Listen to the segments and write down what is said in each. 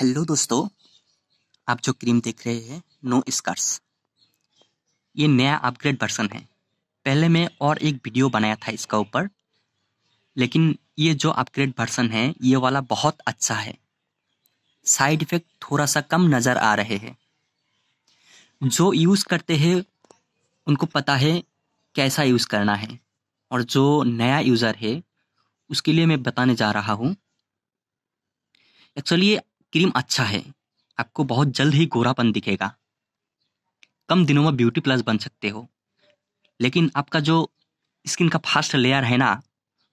hello दोस्तों आप जो क्रीम देख रहे हैं नो स्कर्स ये नया अपग्रेड वर्सन है पहले मैं और एक वीडियो बनाया था इसका ऊपर लेकिन ये जो अपग्रेड वर्सन है ये वाला बहुत अच्छा है साइड इफ़ेक्ट थोड़ा सा कम नज़र आ रहे हैं जो यूज़ करते हैं उनको पता है कैसा यूज़ करना है और जो नया यूज़र है उसके लिए मैं बताने जा रहा हूँ एक्चुअली ये क्रीम अच्छा है आपको बहुत जल्द ही गोरापन दिखेगा कम दिनों में ब्यूटी प्लस बन सकते हो लेकिन आपका जो स्किन का फास्ट लेयर है ना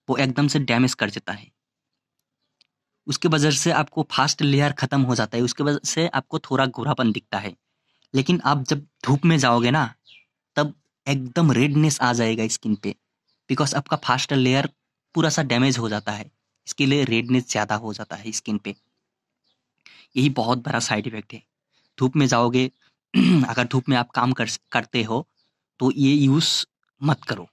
वो एकदम से डैमेज कर देता है उसके वजह से आपको फास्ट लेयर ख़त्म हो जाता है उसके वजह से आपको थोड़ा गोरापन दिखता है लेकिन आप जब धूप में जाओगे ना तब एकदम रेडनेस आ जाएगा स्किन पे बिकॉज आपका फास्ट लेयर पूरा सा डैमेज हो जाता है इसके लिए रेडनेस ज़्यादा हो जाता है स्किन पे यही बहुत बड़ा साइड इफेक्ट है धूप में जाओगे अगर धूप में आप काम कर करते हो तो ये यूज़ मत करो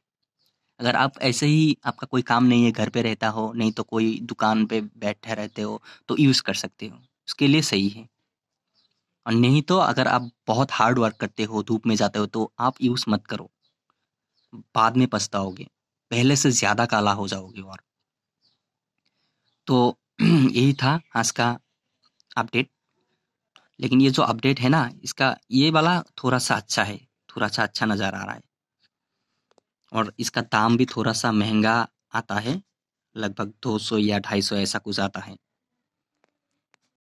अगर आप ऐसे ही आपका कोई काम नहीं है घर पे रहता हो नहीं तो कोई दुकान पे बैठे रहते हो तो यूज़ कर सकते हो उसके लिए सही है और नहीं तो अगर आप बहुत हार्ड वर्क करते हो धूप में जाते हो तो आप यूज़ मत करो बाद में पछताओगे पहले से ज़्यादा काला हो जाओगे और तो यही था आज का अपडेट लेकिन ये जो अपडेट है ना इसका ये वाला थोड़ा सा अच्छा है थोड़ा सा अच्छा नज़र आ रहा है और इसका दाम भी थोड़ा सा महंगा आता है लगभग 200 या 250 ऐसा कुछ आता है